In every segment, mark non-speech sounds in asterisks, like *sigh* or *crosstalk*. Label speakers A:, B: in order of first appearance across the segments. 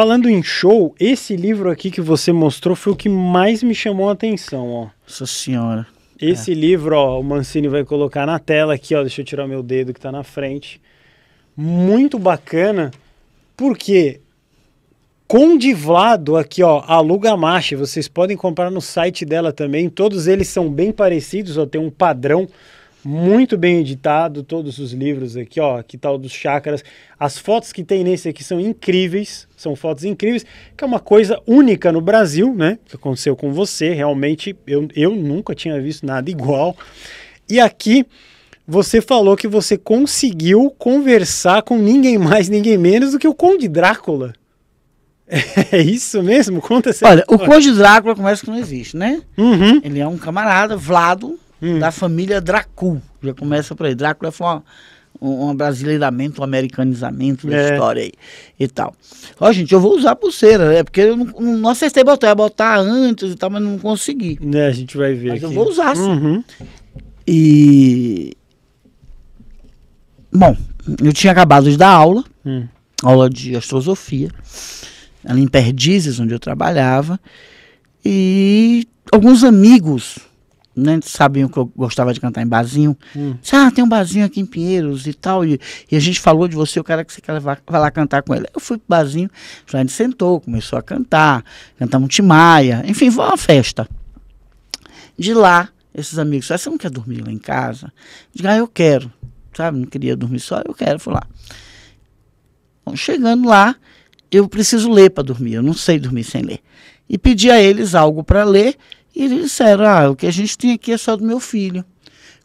A: Falando em show, esse livro aqui que você mostrou foi o que mais me chamou a atenção, ó.
B: Nossa senhora.
A: Esse é. livro, ó, o Mancini vai colocar na tela aqui, ó. Deixa eu tirar meu dedo que tá na frente. Muito bacana, porque Conde aqui, ó, a Lugamache, vocês podem comprar no site dela também. Todos eles são bem parecidos, ó, tem um padrão muito bem editado, todos os livros aqui, ó, que tal dos chakras. As fotos que tem nesse aqui são incríveis, são fotos incríveis, que é uma coisa única no Brasil, né? Que aconteceu com você, realmente eu, eu nunca tinha visto nada igual. E aqui você falou que você conseguiu conversar com ninguém mais, ninguém menos do que o Conde Drácula. *laughs*
B: É isso mesmo? Conta essa Olha, história. o Conde Drácula começa que não existe, né? Uhum. Ele é um camarada, Vlado, hum. da família Dracul. Já começa por aí. Drácula foi um, um brasileiramento, um americanizamento da é. história aí e tal. Ó, gente, eu vou usar pulseira, né? Porque eu não, não acertei botar, eu ia botar antes e tal, mas não consegui. Né, a gente vai ver. Mas aqui. eu vou usar, uhum. sim. E. Bom, eu tinha acabado de dar aula, hum. aula de astrosofia, ali em Perdizes, onde eu trabalhava, e alguns amigos nem né, sabiam que eu gostava de cantar em bazinho Hum. Disse, ah, tem um bazinho aqui em Pinheiros e tal. E, e a gente falou de você, o cara que você quer levar, vai lá cantar com ele. Eu fui pro bazinho a gente sentou, começou a cantar, cantamos Timaia, enfim, foi uma festa. De lá, esses amigos, ah, você não quer dormir lá em casa? Diga, ah, eu quero, sabe? Não queria dormir só, eu quero, fui lá. Bom, chegando lá, eu preciso ler para dormir, eu não sei dormir sem ler. E pedi a eles algo para ler e eles disseram: ah, o que a gente tem aqui é só do meu filho.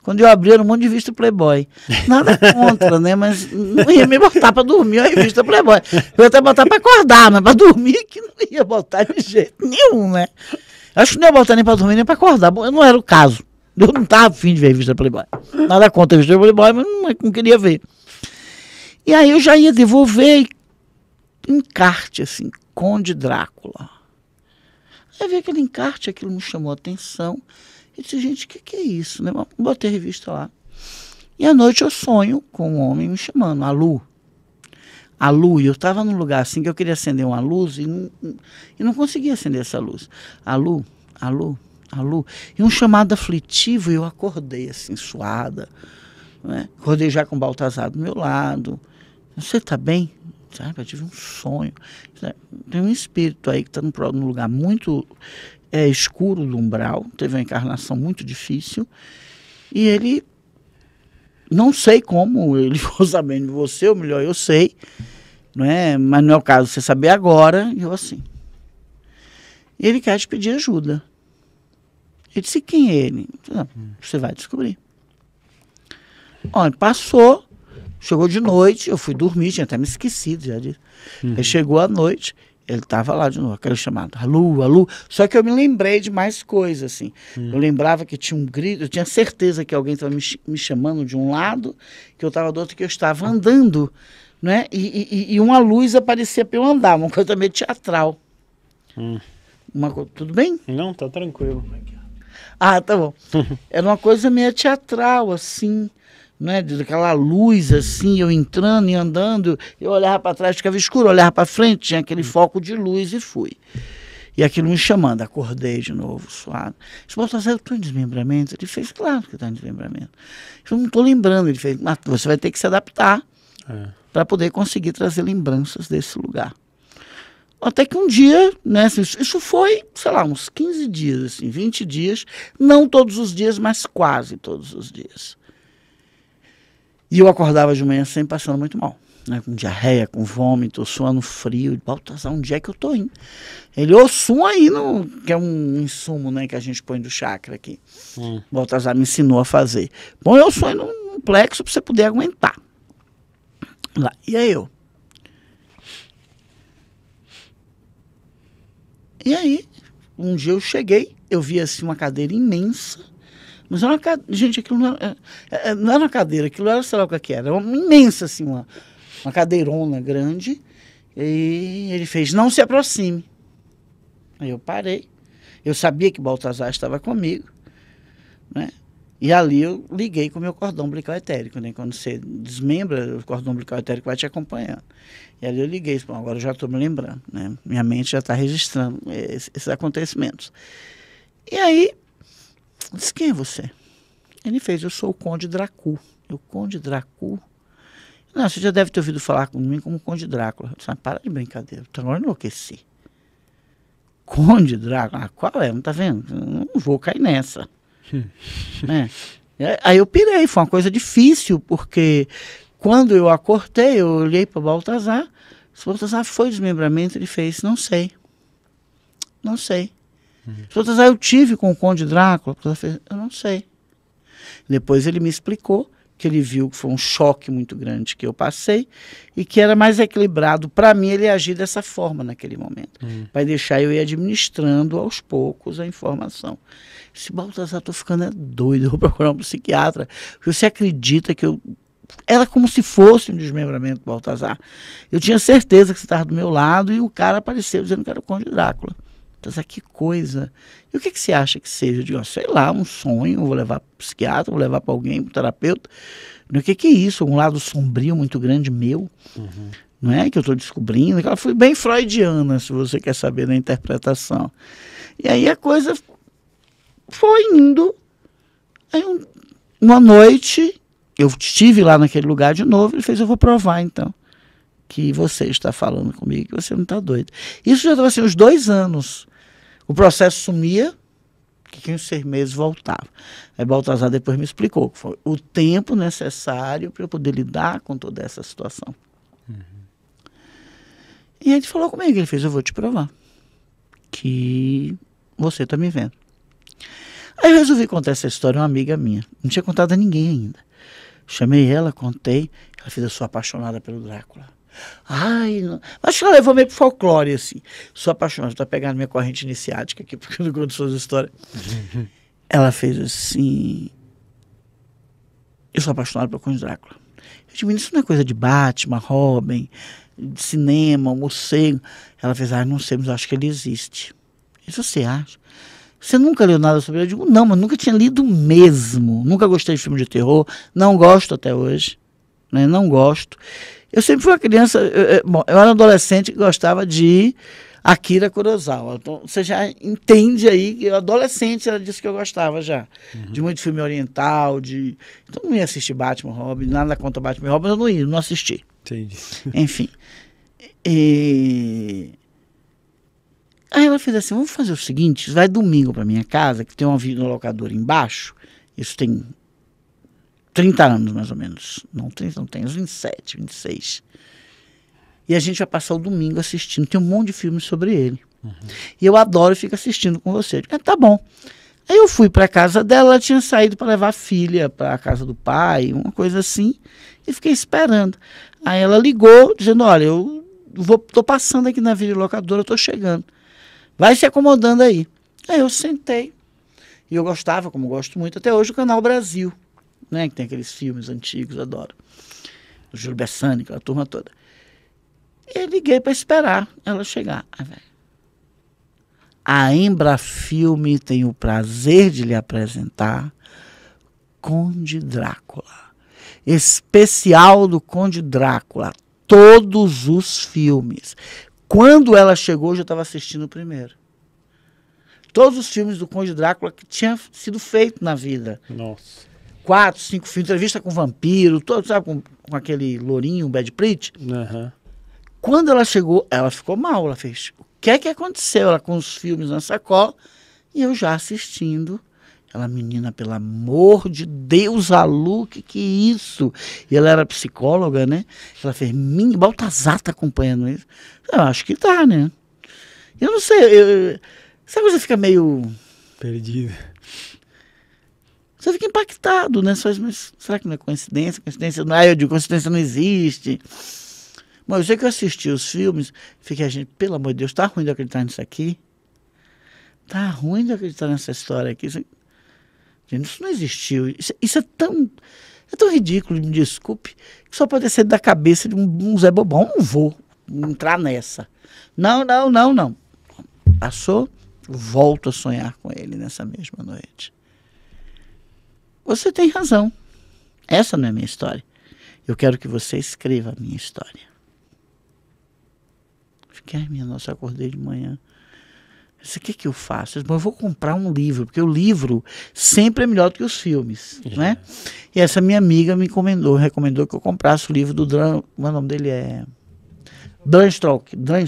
B: Quando eu abri, era um monte de revista Playboy. *laughs* Nada contra, né? Mas não ia me botar para dormir a revista Playboy. Eu ia até botar para acordar, mas para dormir que não ia botar de jeito nenhum, né? Acho que não ia botar nem para dormir nem para acordar. Bom, não era o caso. Eu não estava afim de ver a revista Playboy. Nada contra a revista Playboy, mas não, é não queria ver. E aí eu já ia devolver encarte, assim, Conde Drácula. Aí vi aquele encarte, aquilo me chamou a atenção. E disse, gente, o que, que é isso? Né? Botei a revista lá. E à noite eu sonho com um homem me chamando, a Lu. A Lu, e eu estava num lugar assim que eu queria acender uma luz e não, e não conseguia acender essa luz. A Lu, a Lu, a Lu. E um chamado aflitivo, e eu acordei assim, suada. Né? Acordei já com o Baltazar do meu lado. Você está bem? sabe? Eu tive um sonho. Tem um espírito aí que está num lugar muito é, escuro do umbral, teve uma encarnação muito difícil, e ele, não sei como, *laughs* ele ficou sabendo de você, ou melhor, eu sei, né mas não é o caso você saber agora, e eu assim. Ele quer te pedir ajuda. Eu disse, quem é ele? Ah, você vai descobrir. Olha, passou, Chegou de noite, eu fui dormir, tinha até me esquecido já disso. Uhum. Aí chegou à noite, ele estava lá de novo, aquele chamado, alô, alô. Só que eu me lembrei de mais coisas, assim. Hum. Eu lembrava que tinha um grito, eu tinha certeza que alguém estava me, me, chamando de um lado, que eu estava do outro, que eu estava andando, né? E, e, e uma luz aparecia para eu andar, uma coisa meio teatral. Hum. Uma, tudo bem? Não, tá tranquilo. Ah, tá bom. *laughs* Era uma coisa meio teatral, assim né, daquela luz assim, eu entrando e andando, eu olhava para trás, ficava escuro, olhava para frente, tinha aquele hum. foco de luz e fui. E aquilo me chamando, acordei de novo, suado. Disse, Baltazar, tá eu estou em desmembramento. Ele fez, claro que está em desmembramento. Eu não estou lembrando. Ele fez, mas você vai ter que se adaptar é. para poder conseguir trazer lembranças desse lugar. Até que um dia, né, assim, isso foi, sei lá, uns 15 dias, assim, 20 dias, não todos os dias, mas quase todos os dias. E eu acordava de manhã sempre passando muito mal. Né, com diarreia, com vômito, suando frio. Baltazar, onde é que eu tô indo? Ele, ô, sum aí, no, que é um insumo né, que a gente põe do chakra aqui. Hum. Baltazar me ensinou a fazer. Põe eu sonho num plexo para você poder aguentar. Lá. E aí eu? E aí, um dia eu cheguei, eu vi assim uma cadeira imensa, mas era é uma cadeira, gente, aquilo não era, é, é, não era uma cadeira, aquilo era, sei lá o que era, uma imensa, assim, uma, uma cadeirona grande. E ele fez, não se aproxime. Aí eu parei. Eu sabia que Baltazar estava comigo, né? E ali eu liguei com o meu cordão umbilical etérico, né? Quando você desmembra, o cordão umbilical etérico vai te acompanhando. E ali eu liguei, bom, agora eu já estou me lembrando, né? Minha mente já está registrando eh, esses acontecimentos. E aí disse, quem é você? Ele fez, eu sou o Conde Dracu. Eu, Conde Dracu? Não, você já deve ter ouvido falar comigo como Conde Drácula. Eu disse, ah, para de brincadeira, então eu enlouqueci. Conde Drácula? Ah, qual é? Não tá vendo? Eu não vou cair nessa. *laughs* né? Aí eu pirei, foi uma coisa difícil, porque quando eu acordei, eu olhei para Baltazar, o Baltazar foi desmembramento, ele fez, não sei. Não sei. As pessoas, ah, eu tive com o Conde Drácula. Eu não sei. Depois ele me explicou que ele viu que foi um choque muito grande que eu passei e que era mais equilibrado para mim ele agir dessa forma naquele momento. Uhum. Vai deixar eu ir administrando aos poucos a informação. Se Baltazar, tô ficando é doido, eu vou procurar um psiquiatra. Você acredita que eu. Era como se fosse um desmembramento do Baltazar. Eu tinha certeza que você estava do meu lado e o cara apareceu dizendo que era o Conde Drácula. Tá, que coisa. E o que, que você acha que seja? Eu digo, ah, sei lá, um sonho, vou levar para psiquiatra, vou levar para alguém, para terapeuta. O que, que é isso? Um lado sombrio muito grande meu, uhum. não é? Que eu estou descobrindo. Ela foi bem freudiana, se você quer saber da interpretação. E aí a coisa foi indo. Aí um, uma noite, eu estive lá naquele lugar de novo, ele fez, eu vou provar então que você está falando comigo, que você não está doido. Isso já estava assim, uns dois anos. O processo sumia, que em seis meses voltava. Aí Baltazar depois me explicou que foi o tempo necessário para eu poder lidar com toda essa situação. Uhum. E ele falou comigo, é ele fez, eu vou te provar que você está me vendo. Aí eu resolvi contar essa história a uma amiga minha. Não tinha contado a ninguém ainda. Chamei ela, contei. Ela fez, eu sou apaixonada pelo Drácula. Ai, não. acho que ela levou meio pro folclore, assim. Sou apaixonado, tá pegando minha corrente iniciática aqui, *laughs* porque eu não conto suas histórias. *laughs* ela fez assim. Eu sou apaixonado pelo Conde Drácula. Eu digo, isso não é coisa de Batman, Robin, de cinema, morcego. Ela fez, ah, não sei, mas acho que ele existe. Isso você acha? Você nunca leu nada sobre ele? Eu digo, não, mas nunca tinha lido mesmo. Nunca gostei de filme de terror, não gosto até hoje. Né? Não gosto. Eu sempre fui uma criança, eu, eh, eh, bom, eu era um adolescente que gostava de Akira Kurosawa. Então, você já entende aí que adolescente era disso que eu gostava já. Uhum. De muito filme oriental, de... Então, não ia assistir Batman, Robin, nada contra Batman e Robin, eu não ia, não assisti. Entendi. *laughs* Enfim. E... Aí ela fez assim, vamos fazer o seguinte, vai domingo para minha casa, que tem uma locador embaixo, isso tem 30 anos mais ou menos. Não, 30 não tem, uns 27, 26. E a gente vai passar o domingo assistindo. Tem um monte de filmes sobre ele. Uhum. E eu adoro ficar fico assistindo com você. Eu digo, ah, tá bom. Aí eu fui para casa dela, ela tinha saído para levar a filha para a casa do pai, uma coisa assim, e fiquei esperando. Aí ela ligou, dizendo: Olha, eu vou, tô passando aqui na videolocadora, tô chegando. Vai se acomodando aí. Aí eu sentei. E eu gostava, como gosto muito até hoje, o Canal Brasil né? Que tem aqueles filmes antigos, adoro. O Júlio Bessani, aquela turma toda. E eu liguei para esperar ela chegar. Ah, a Embra Filme tem o prazer de lhe apresentar Conde Drácula. Especial do Conde Drácula. Todos os filmes. Quando ela chegou, eu já estava assistindo o primeiro todos os filmes do Conde Drácula que tinha sido feito na vida. Nossa quatro, cinco filmes, entrevista com vampiro, todo, sabe, com, com aquele lourinho, Bad Prit. Uhum. Quando ela chegou, ela ficou mal, ela fez. O que é que aconteceu? Ela com os filmes na sacola e eu já assistindo. Ela, menina, pelo amor de Deus, a Luke que é isso? E ela era psicóloga, né? Ela fez, minha, Baltazar tá acompanhando isso. Eu acho que tá, né? Eu não sei, eu, essa você fica meio... perdido. Você fica impactado, né? Você faz, mas será que não é coincidência? Coincidência não é, eu digo, coincidência não existe. Mas eu sei que eu assisti os filmes, fiquei, gente, pelo amor de Deus, tá ruim de acreditar nisso aqui? Tá ruim de acreditar nessa história aqui? Isso, gente, isso não existiu. Isso, isso, é tão. É tão ridículo, me desculpe, que só pode ser da cabeça de um, um Zé Bobão. Não vou entrar nessa. Não, não, não, não. Passou, volto a sonhar com ele nessa mesma noite. Você tem razão. Essa não é a minha história. Eu quero que você escreva a minha história. Fiquei, ai minha nossa, acordei de manhã. O que, que eu faço? Eu, disse, eu vou comprar um livro, porque o livro sempre é melhor do que os filmes. É. Né? E essa minha amiga me encomendou, recomendou que eu comprasse o livro do Dran. É o nome dele é. Dran Strock, Dran,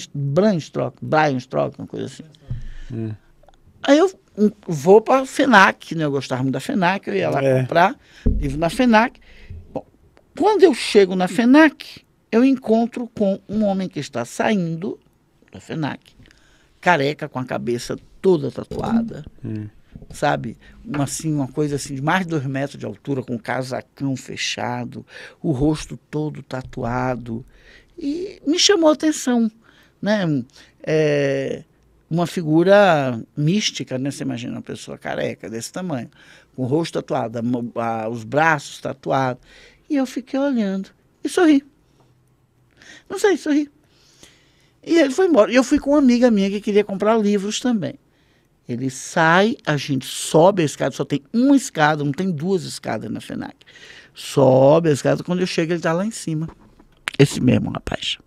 B: Strock, Brian Strock, uma coisa assim. É. Aí eu um, vou para a FENAC, né? eu gostava muito da FENAC, eu ia lá é. comprar livro na FENAC. Bom, quando eu chego na FENAC, eu encontro com um homem que está saindo da FENAC, careca, com a cabeça toda tatuada, hum. sabe? Uma, assim, uma coisa assim, de mais de dois metros de altura, com o casacão fechado, o rosto todo tatuado. E me chamou a atenção, né? É, uma figura mística, né? Você imagina uma pessoa careca desse tamanho, com o rosto tatuado, a, a, os braços tatuados. E eu fiquei olhando e sorri. Não sei, sorri. E ele foi embora. E eu fui com uma amiga minha que queria comprar livros também. Ele sai, a gente sobe a escada, só tem uma escada, não tem duas escadas na FENAC. Sobe a escada, quando eu chego ele está lá em cima. Esse mesmo rapaz.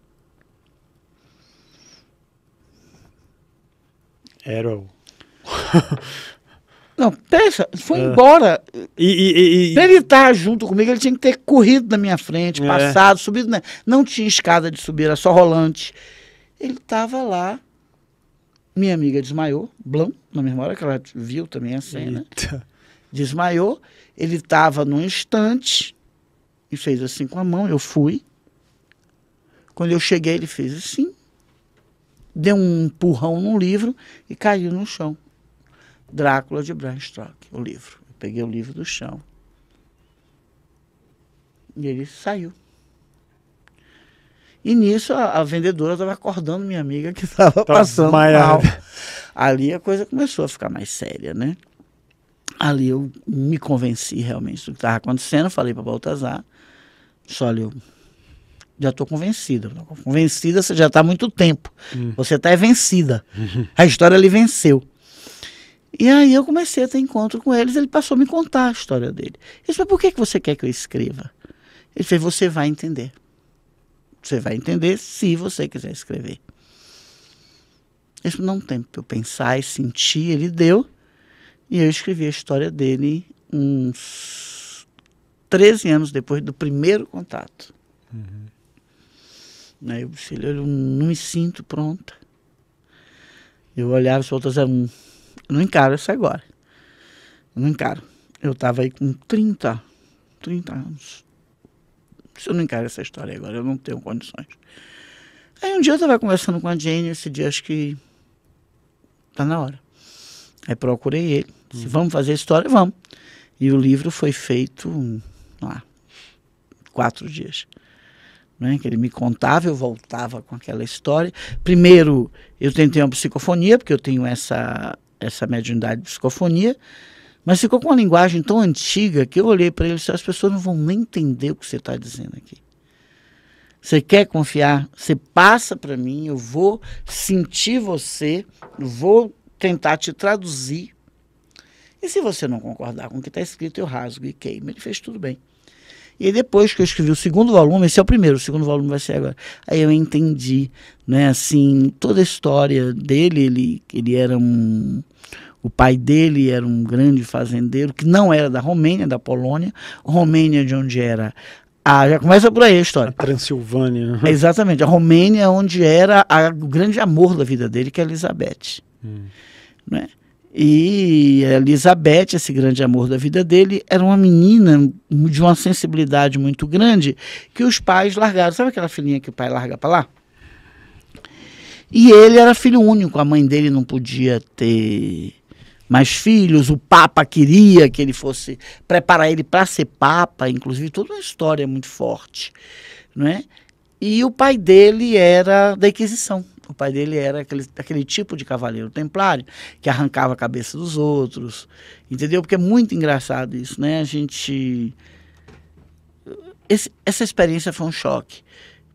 B: Era o. Não, pensa, foi ah. embora. E, e, e, pra ele estar junto comigo, ele tinha que ter corrido na minha frente, é. passado, é. subido. Né? Não tinha escada de subir, era só rolante. Ele estava lá. Minha amiga desmaiou, Blum na mesma hora que ela viu também a cena. Eita. Desmaiou. Ele estava num instante e fez assim com a mão. Eu fui. Quando eu cheguei, ele fez assim deu um empurrão no livro e caiu no chão. Drácula de Bram Stoker, o livro. Eu peguei o livro do chão. E ele saiu. E nisso a, a vendedora estava acordando minha amiga que estava *laughs* passando mal. Ali a coisa começou a ficar mais séria, né? Ali eu me convenci realmente do que estava acontecendo, falei para Baltazar, só olha, eu já estou convencido. Convencida você já está há muito tempo. Hum. Você está é vencida. Uhum. A história lhe venceu. E aí eu comecei a ter encontro com eles, ele passou a me contar a história dele. ele disse, mas por que, que você quer que eu escreva? Ele fez, você vai entender. Você vai entender se você quiser escrever. isso disse, não tem para eu pensar e sentir, ele deu. E eu escrevi a história dele uns 13 anos depois do primeiro contato. Uhum. Né? Eu, eu não me sinto pronta. Eu olhava e outras eram. Eu não encaro isso agora. Eu não encaro. Eu estava aí com 30, 30 anos. Eu não encaro essa história agora, eu não tenho condições. Aí um dia eu estava conversando com a Jane, esse dia acho que tá na hora. Aí procurei ele, disse, uhum. vamos fazer a história, vamos. E o livro foi feito lá, quatro dias né, que ele me contava, eu voltava com aquela história. Primeiro, eu tentei uma psicofonia, porque eu tenho essa, essa mediunidade de psicofonia, mas ficou com uma linguagem tão antiga que eu olhei para ele e disse: as pessoas não vão nem entender o que você está dizendo aqui. Você quer confiar? Você passa para mim, eu vou sentir você, vou tentar te traduzir. E se você não concordar com o que está escrito, eu rasgo e queimo. Ele fez tudo bem. E depois que eu escrevi o segundo volume, esse é o primeiro, o segundo volume vai ser agora. Aí eu entendi, né, assim, toda a história dele, ele, ele era um o pai dele era um grande fazendeiro que não era da Romênia, da Polônia, Romênia de onde era ah, já começa por aí a história. A Transilvânia. *laughs* Exatamente. A Romênia, onde era a, o grande amor da vida dele, que é Elizabeth. Hum. Né? E Elizabeth, esse grande amor da vida dele, era uma menina de uma sensibilidade muito grande que os pais largaram. Sabe aquela filhinha que o pai larga para lá? E ele era filho único, a mãe dele não podia ter mais filhos, o Papa queria que ele fosse preparar ele para ser Papa, inclusive toda uma história muito forte, não é? E o pai dele era da Inquisição. O pai dele era aquele, aquele tipo de cavaleiro templário que arrancava a cabeça dos outros, entendeu? Porque é muito engraçado isso, né? A gente. Esse, essa experiência foi um choque,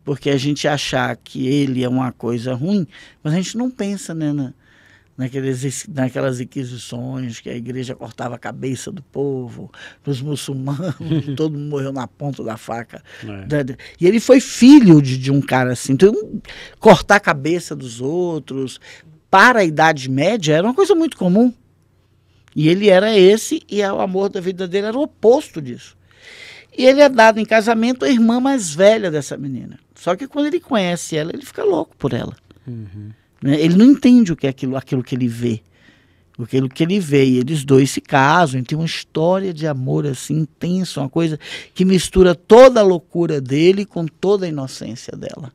B: porque a gente achar que ele é uma coisa ruim, mas a gente não pensa, né? Na, naqueles, naquelas inquisições que a igreja cortava a cabeça do povo, dos muçulmanos, *laughs* todo mundo morreu na ponta da faca. É. E ele foi filho de, de um cara assim. Então, cortar a cabeça dos outros, para a Idade Média, era uma coisa muito comum. E ele era esse, e o amor da vida dele era o oposto disso. E ele é dado em casamento à irmã mais velha dessa menina. Só que quando ele conhece ela, ele fica louco por ela. Uhum. Né? Ele não entende o que é aquilo, aquilo que ele vê. Aquilo que ele vê. E eles dois se casam, tem uma história de amor assim intensa, uma coisa que mistura toda a loucura dele com toda a inocência dela.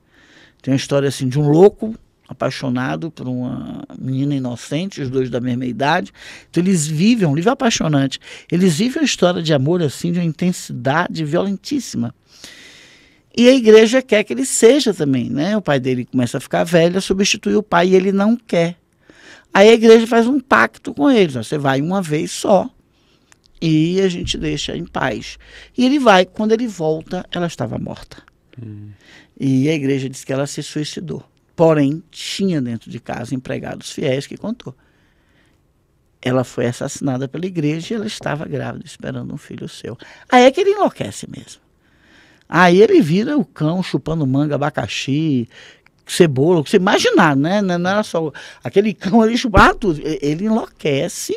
B: Tem uma história assim de um louco apaixonado por uma menina inocente, os dois da mesma idade. Então eles vivem, é um livro apaixonante, eles vivem uma história de amor assim, de uma intensidade violentíssima. E a igreja quer que ele seja também, né? O pai dele começa a ficar velho, a substituir o pai e ele não quer. Aí a igreja faz um pacto com ele, ó, você vai uma vez só e a gente deixa em paz. E ele vai, quando ele volta, ela estava morta. Hum. E a igreja diz que ela se suicidou. Porém, tinha dentro de casa empregados fiéis que contou. Ela foi assassinada pela igreja e ela estava grávida, esperando um filho seu. Aí é que ele enlouquece mesmo. Aí ele vira o cão chupando manga, abacaxi, cebola, o que você imaginar, né? Não é, era só. Aquele *laughs* cão ali chupava tudo. Ele enlouquece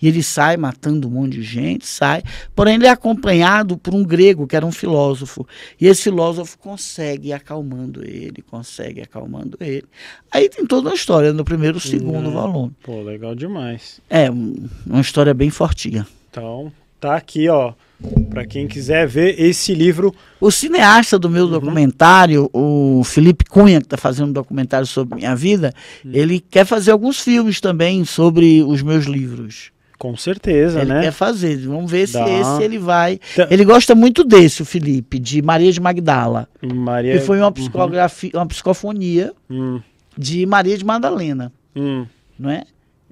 B: e ele sai matando um monte de gente, sai. Porém, ele é acompanhado por um grego que era um filósofo. E esse filósofo consegue ir acalmando ele, consegue ir acalmando ele. Aí tem toda uma história no primeiro, segundo hum, volume. Pô, legal demais. É, uma história bem fortinha. Então, tá aqui, ó para quem quiser ver esse livro. O cineasta do meu uhum. documentário, o Felipe Cunha, que está fazendo um documentário sobre minha vida, uhum. ele quer fazer alguns filmes também sobre os meus livros. Com certeza, ele né? Ele quer fazer. Vamos ver Dá. se esse ele vai. Tá. Ele gosta muito desse, o Felipe, de Maria de Magdala. Maria... Que foi uma, psicografia, uhum. uma psicofonia hum. de Maria de Madalena. Hum. Não é?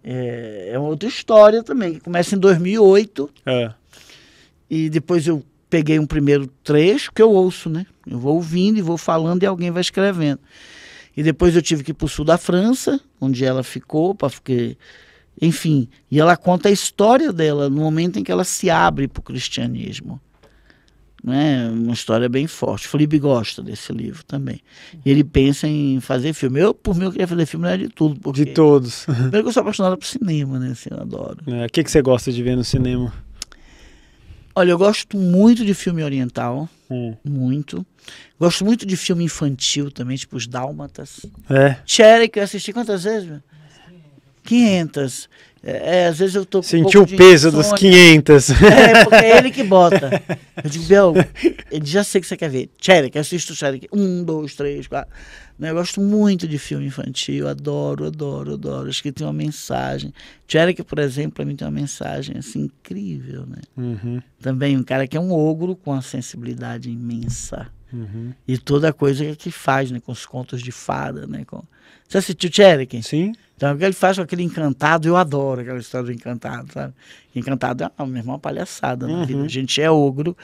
B: é? É outra história também, que começa em 2008. É e depois eu peguei um primeiro trecho que eu ouço, né? Eu vou ouvindo e vou falando e alguém vai escrevendo. E depois eu tive que ir para o sul da França, onde ela ficou, para porque, enfim. E ela conta a história dela no momento em que ela se abre para o cristianismo. Né? Uma história bem forte. Felipe gosta desse livro também. E ele pensa em fazer filme. Eu, por mim, eu queria fazer filme, não é de tudo. Porque... De todos. Primeiro que eu sou apaixonada por cinema, né? Assim, eu adoro. É, o é, que, que você gosta de ver no cinema? Olha, eu gosto muito de filme oriental. Hum. Muito. Gosto muito de filme infantil também, tipo os Dálmatas. É. Cherry, que eu assisti quantas vezes? 500. É, é, às vezes eu tô com Sentiu um o peso dos 500. É, porque é ele que *laughs* bota. Eu digo, Bel, já sei o que você quer ver. Cherek, assisto o Cherek. Um, dois, três, quatro. Né? Eu gosto muito de filme infantil, adoro, adoro, adoro. Acho que tem uma mensagem. Tcherek, por exemplo, para mim tem uma mensagem assim, incrível. Né? Uhum. Também um cara que é um ogro com uma sensibilidade imensa. Uhum. E toda coisa que faz, né? Com os contos de fada, né? Com... Você assistiu Cherokee? Sim. Então, o que ele faz com aquele encantado, eu adoro aquela história do encantado, sabe? Encantado é a uma, palhaçada uhum. na vida. Uhum. A gente é ogro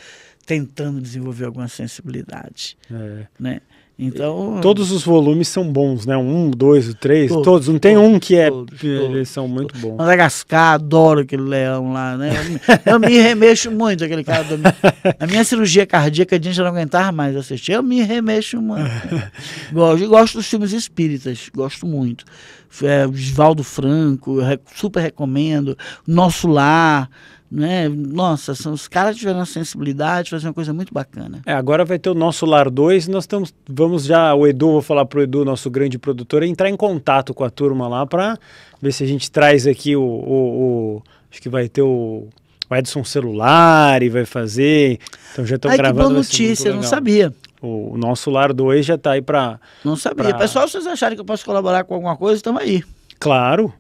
B: tentando desenvolver alguma sensibilidade, é. né? Então, todos
A: os volumes são bons, né? Um, dois, três, todos. todos. Não tem todos, um que é. Todos, eles são muito bons.
B: Madagascar, adoro aquele leão lá, né? Eu me remexo muito, aquele cara. Do... A minha cirurgia cardíaca a gente não aguentar mais assistir. Eu me remexo muito. *laughs* gosto, gosto dos filmes espíritas, gosto muito. É, Osvaldo Franco, super recomendo. Nosso Lar. Né? Nossa, são, os caras tiveram a sensibilidade, fazer uma coisa muito bacana.
A: É, agora vai ter o nosso Lar 2, nós estamos, vamos já, o Edu, vou falar pro Edu, nosso grande produtor, entrar em contato com a turma lá para ver se a gente traz aqui o, o, o acho que vai ter o o Edson Celular e vai fazer. Então já estão gravando. Que boa notícia, eu não sabia. O, o nosso Lar 2 já está aí para. Não sabia. Pra... Pessoal,
B: se vocês acharem que eu posso colaborar com alguma coisa, estamos
A: aí. Claro,